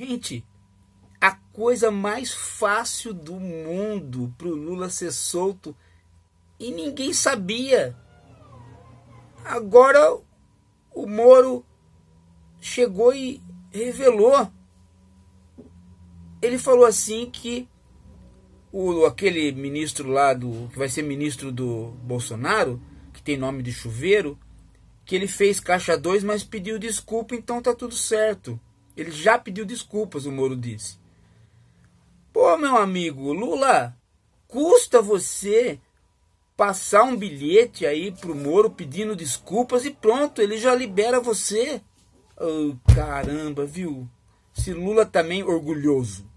Gente, a coisa mais fácil do mundo para o Lula ser solto e ninguém sabia. Agora o Moro chegou e revelou. Ele falou assim que o, aquele ministro lá do que vai ser ministro do Bolsonaro, que tem nome de chuveiro, que ele fez caixa 2, mas pediu desculpa, então tá tudo certo. Ele já pediu desculpas, o Moro disse. Pô, meu amigo, Lula, custa você passar um bilhete aí pro Moro pedindo desculpas e pronto, ele já libera você. Oh, caramba, viu? Se Lula também tá orgulhoso.